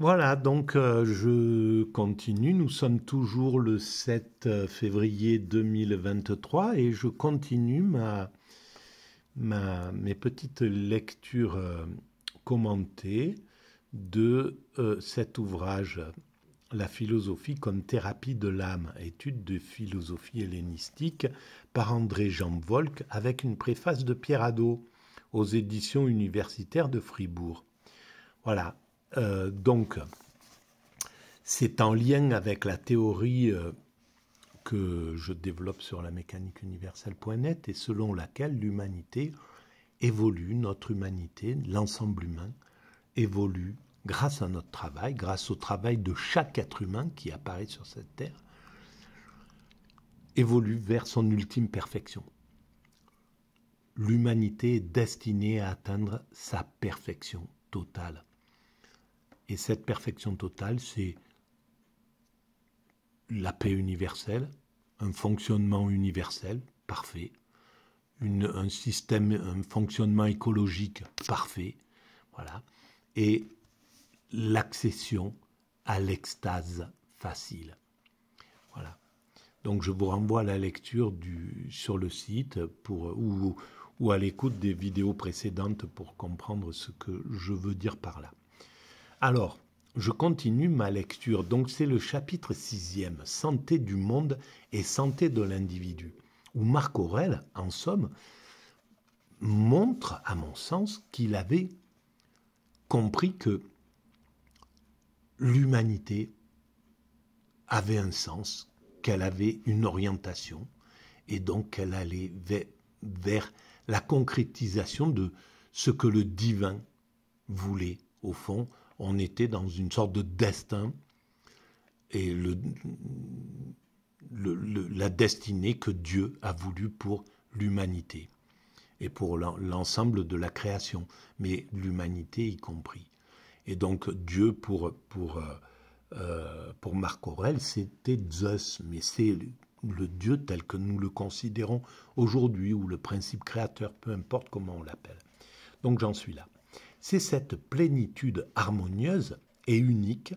Voilà, donc euh, je continue. Nous sommes toujours le 7 euh, février 2023 et je continue ma, mes petites lectures euh, commentées de cet ouvrage, La philosophie comme thérapie de l'âme, étude de philosophie hellénistique par André Jean Volk avec une préface de Pierre Adot aux éditions universitaires de Fribourg. Voilà, euh, donc, c'est en lien avec la théorie euh, que je développe sur la mécanique universelle.net et selon laquelle l'humanité évolue, notre humanité, l'ensemble humain évolue grâce à notre travail, grâce au travail de chaque être humain qui apparaît sur cette terre, évolue vers son ultime perfection. L'humanité est destinée à atteindre sa perfection totale. Et cette perfection totale, c'est la paix universelle, un fonctionnement universel parfait, un système, un fonctionnement écologique parfait, voilà, et l'accession à l'extase facile. Voilà. Donc je vous renvoie à la lecture sur le site ou à l'écoute des vidéos précédentes pour comprendre ce que je veux dire par là. Alors, je continue ma lecture. Donc, c'est le chapitre sixième, Santé du monde et santé de l'individu, où Marc Aurel, en somme, montre, à mon sens, qu'il avait compris que l'humanité avait un sens, qu'elle avait une orientation, et donc qu'elle allait vers, la concrétisation de ce que le divin voulait, au fond, on était dans une sorte de destin et la destinée que Dieu a voulu pour l'humanité et pour l'ensemble de la création, mais l'humanité y compris. Et donc Dieu pour, pour, euh, euh, pour Marc Aurèle, c'était Zeus, mais c'est le Dieu tel que nous le considérons aujourd'hui, ou le principe créateur, peu importe comment on l'appelle. Donc j'en suis là c'est cette plénitude harmonieuse et unique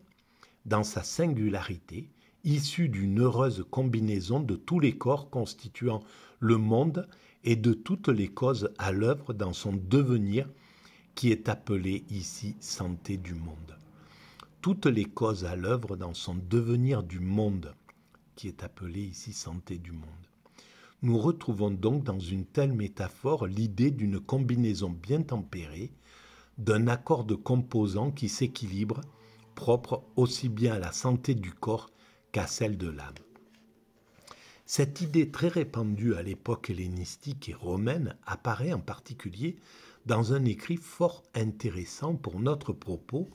dans sa singularité, issue d'une heureuse combinaison de tous les corps constituant le monde et de toutes les causes à l'œuvre dans son devenir qui est appelé ici santé du monde. Toutes les causes à l'œuvre dans son devenir du monde qui est appelé ici santé du monde. Nous retrouvons donc dans une telle métaphore l'idée d'une combinaison bien tempérée d'un accord de composants qui s'équilibre, propre aussi bien à la santé du corps qu'à celle de l'âme. Cette idée très répandue à l'époque hellénistique et romaine apparaît en particulier dans un écrit fort intéressant pour notre propos,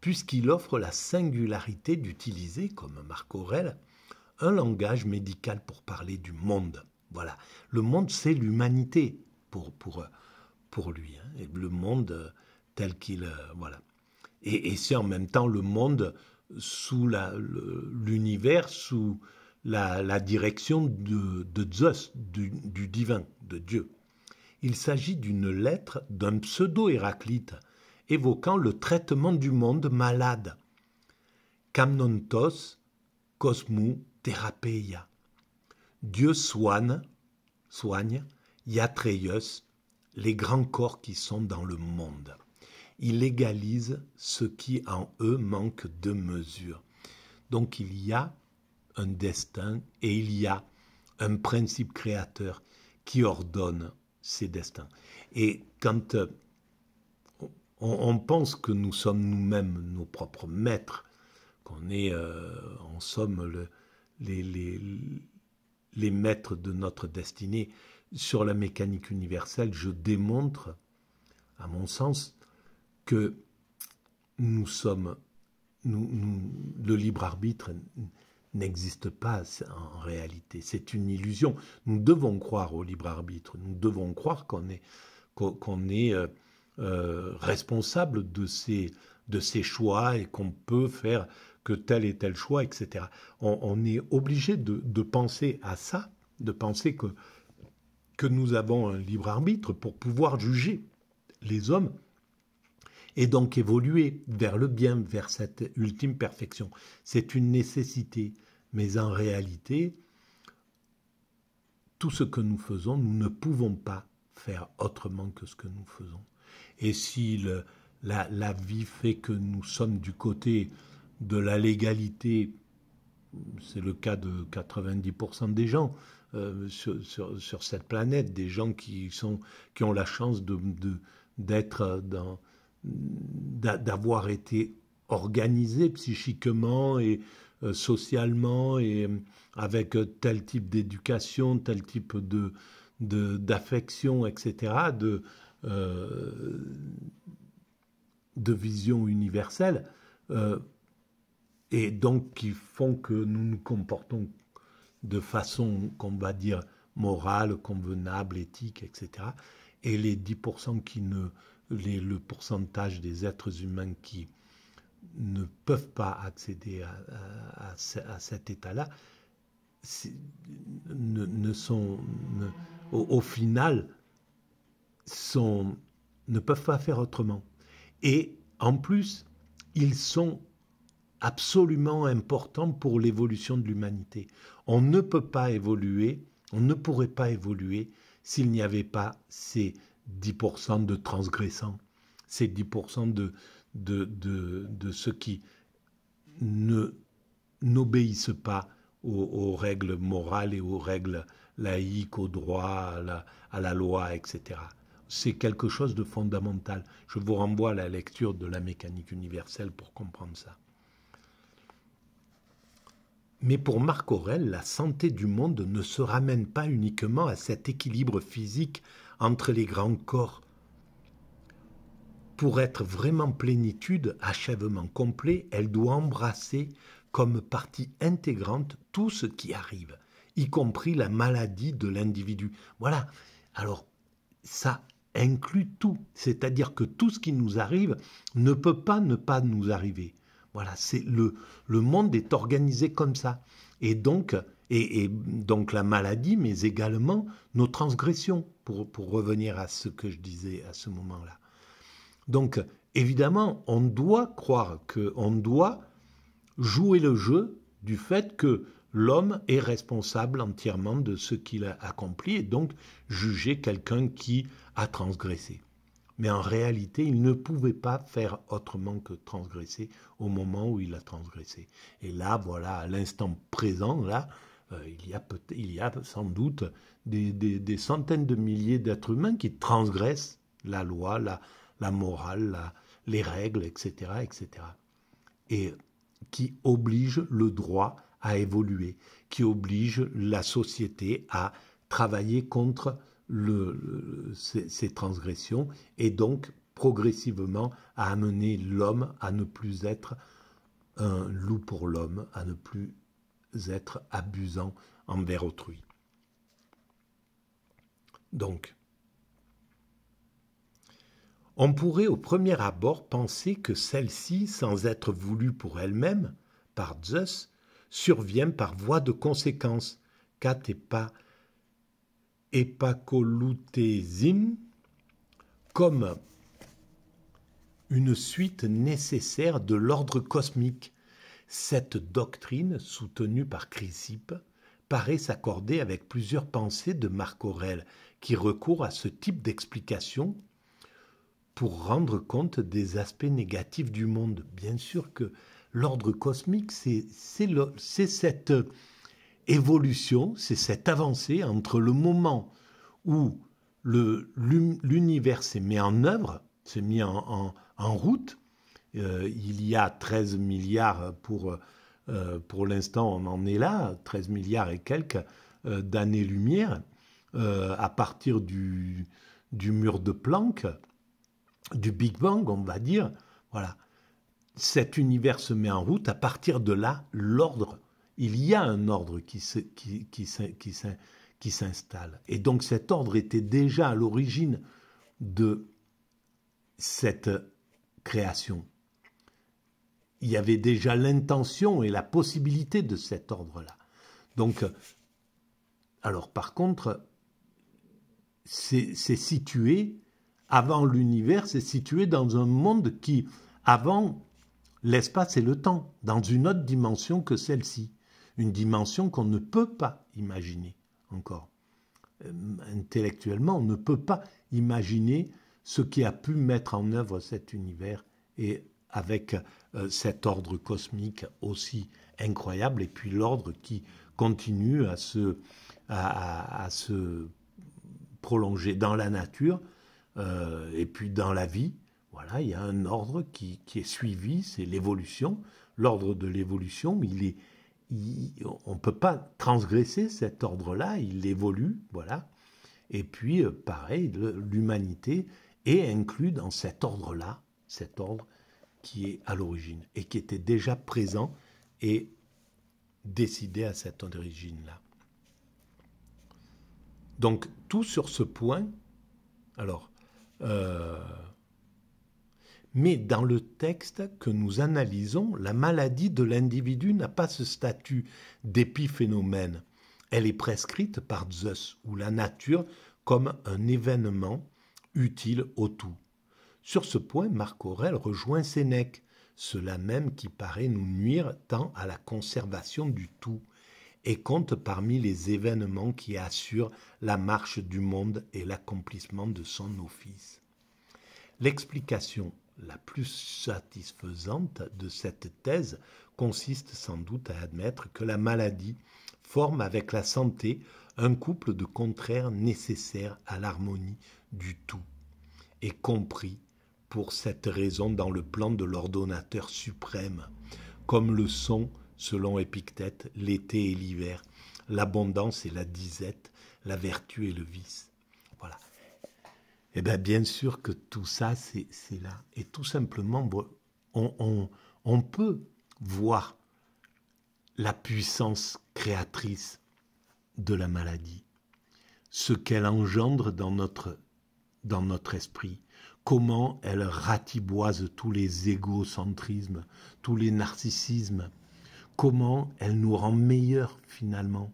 puisqu'il offre la singularité d'utiliser, comme Marc Aurèle, un langage médical pour parler du monde. Voilà, le monde c'est l'humanité pour, pour, pour lui. Hein. le monde, euh, tel qu'il. Euh, voilà. Et, c'est en même temps le monde sous l'univers, sous la, direction de, Zeus, du, divin, de Dieu. Il s'agit d'une lettre d'un pseudo-Héraclite évoquant le traitement du monde malade. Kamnontos cosmu therapeia. Dieu soigne, soigne, Yatreus, les grands corps qui sont dans le monde il égalise ce qui en eux manque de mesure. Donc il y a un destin et il y a un principe créateur qui ordonne ces destins. Et quand euh, on, pense que nous sommes nous-mêmes nos propres maîtres, qu'on est euh, en somme les maîtres de notre destinée, sur la mécanique universelle, je démontre, à mon sens, que nous sommes, nous, le libre arbitre n'existe pas en réalité, c'est une illusion. Nous devons croire au libre arbitre, nous devons croire qu'on est, qu'on est euh, euh, responsable de ces de ses choix et qu'on peut faire que tel et tel choix, etc. On, est obligé de, de, penser à ça, de penser que, que nous avons un libre arbitre pour pouvoir juger les hommes et donc évoluer vers le bien, vers cette ultime perfection. C'est une nécessité, mais en réalité, tout ce que nous faisons, nous ne pouvons pas faire autrement que ce que nous faisons. Et si la, vie fait que nous sommes du côté de la légalité, c'est le cas de 90% des gens euh, sur, cette planète, des gens qui, sont, qui ont la chance de d'être dans, d'avoir été organisé psychiquement et euh, socialement et euh, avec euh, tel type d'éducation, tel type de d'affection, etc., de, de vision universelle, et donc qui font que nous nous comportons de façon qu'on va dire morale, convenable, éthique, etc. Et les 10% qui ne les, le pourcentage des êtres humains qui ne peuvent pas accéder à, à, cet état-là ne, sont au, au, final sont, ne peuvent pas faire autrement. Et en plus, ils sont absolument importants pour l'évolution de l'humanité. On ne peut pas évoluer, on ne pourrait pas évoluer s'il n'y avait pas ces 10% de transgressants, c'est 10% de, de, de, ceux qui ne, n'obéissent pas aux, règles morales et aux règles laïques, au droit, à la, à la, loi, etc. C'est quelque chose de fondamental. Je vous renvoie à la lecture de la mécanique universelle pour comprendre ça. Mais pour Marc Aurel, la santé du monde ne se ramène pas uniquement à cet équilibre physique entre les grands corps pour être vraiment plénitude, achèvement complet, elle doit embrasser comme partie intégrante tout ce qui arrive, y compris la maladie de l'individu. Voilà. Alors, ça inclut tout, c'est-à-dire que tout ce qui nous arrive ne peut pas ne pas nous arriver. Voilà, c'est le, le monde est organisé comme ça. Et donc, et, donc la maladie, mais également nos transgressions, pour, pour revenir à ce que je disais à ce moment-là. Donc, évidemment, on doit croire que, doit jouer le jeu du fait que l'homme est responsable entièrement de ce qu'il a accompli et donc juger quelqu'un qui a transgressé. Mais en réalité, il ne pouvait pas faire autrement que transgresser au moment où il a transgressé. Et là, voilà, à l'instant présent, là, euh, il y, a il y a sans doute des, centaines de milliers d'êtres humains qui transgressent la loi, la, morale, les règles, etc., etc. Et qui obligent le droit à évoluer, qui obligent la société à travailler contre le, ces transgressions et donc progressivement à amener l'homme à ne plus être un loup pour l'homme, à ne plus être abusants envers autrui. Donc, on pourrait au premier abord penser que celle-ci, sans être voulue pour elle-même, par Zeus, survient par voie de conséquence. Kat comme une suite nécessaire de l'ordre cosmique, cette doctrine, soutenue par Chrysippe, paraît s'accorder avec plusieurs pensées de Marc Aurèle, qui recourt à ce type d'explication pour rendre compte des aspects négatifs du monde. Bien sûr que l'ordre cosmique, c'est cette évolution, c'est cette avancée entre le moment où l'univers s'est mis en œuvre, s'est mis en route, euh, il y a 13 milliards pour, euh, pour l'instant, on en est là, 13 milliards et quelques euh, d'années-lumière à partir du, mur de Planck, du Big Bang, on va dire. Voilà. Cet univers se met en route. À partir de là, l'ordre, il y a un ordre qui, qui, qui, qui, qui s'installe. Et donc cet ordre était déjà à l'origine de cette création il y avait déjà l'intention et la possibilité de cet ordre-là. Donc, euh, alors par contre, c'est situé, avant l'univers, c'est situé dans un monde qui, avant l'espace et le temps, dans une autre dimension que celle-ci, une dimension qu'on ne peut pas imaginer encore. Euh, intellectuellement, on ne peut pas imaginer ce qui a pu mettre en œuvre cet univers et avec euh, cet ordre cosmique aussi incroyable, et puis l'ordre qui continue à se, à, se prolonger dans la nature euh, et puis dans la vie. Voilà, il y a un ordre qui, qui est suivi, c'est l'évolution. L'ordre de l'évolution, il est, on ne peut pas transgresser cet ordre-là, il évolue, voilà. Et puis, euh, pareil, l'humanité est inclue dans cet ordre-là, cet ordre qui est à l'origine et qui était déjà présent et décidé à cette origine-là. Donc tout sur ce point, alors, euh, mais dans le texte que nous analysons, la maladie de l'individu n'a pas ce statut d'épiphénomène. Elle est prescrite par Zeus ou la nature comme un événement utile au tout. Sur ce point, Marc Aurèle rejoint Sénèque, cela même qui paraît nous nuire tant à la conservation du tout, et compte parmi les événements qui assurent la marche du monde et l'accomplissement de son office. L'explication la plus satisfaisante de cette thèse consiste sans doute à admettre que la maladie forme avec la santé un couple de contraires nécessaires à l'harmonie du tout, et compris pour cette raison dans le plan de l'ordonnateur suprême, comme le sont, selon Épictète, l'été et l'hiver, l'abondance et la disette, la vertu et le vice. Voilà. Eh bien, bien sûr que tout ça, c'est là. Et tout simplement, on, on peut voir la puissance créatrice de la maladie, ce qu'elle engendre dans notre dans notre esprit, comment elle ratiboise tous les égocentrismes, tous les narcissismes, comment elle nous rend meilleurs finalement,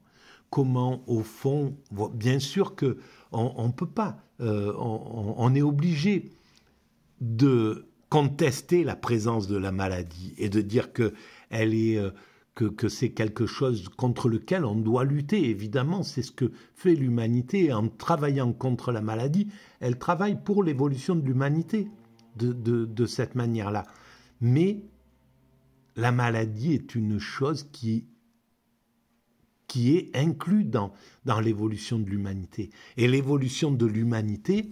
comment au fond, bien sûr que on ne peut pas, euh, on, on est obligé de contester la présence de la maladie et de dire que elle est euh, que, c'est quelque chose contre lequel on doit lutter. Évidemment, c'est ce que fait l'humanité en travaillant contre la maladie. Elle travaille pour l'évolution de l'humanité de, cette manière-là. Mais la maladie est une chose qui qui est inclue dans, dans l'évolution de l'humanité. Et l'évolution de l'humanité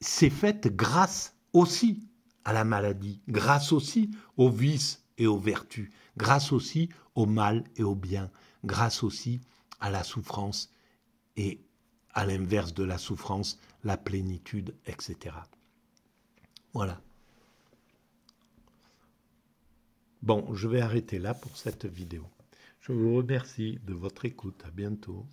s'est faite grâce aussi à la maladie, grâce aussi aux vices et aux vertus, grâce aussi au mal et au bien, grâce aussi à la souffrance et à l'inverse de la souffrance, la plénitude, etc. Voilà. Bon, je vais arrêter là pour cette vidéo. Je vous remercie de votre écoute. À bientôt.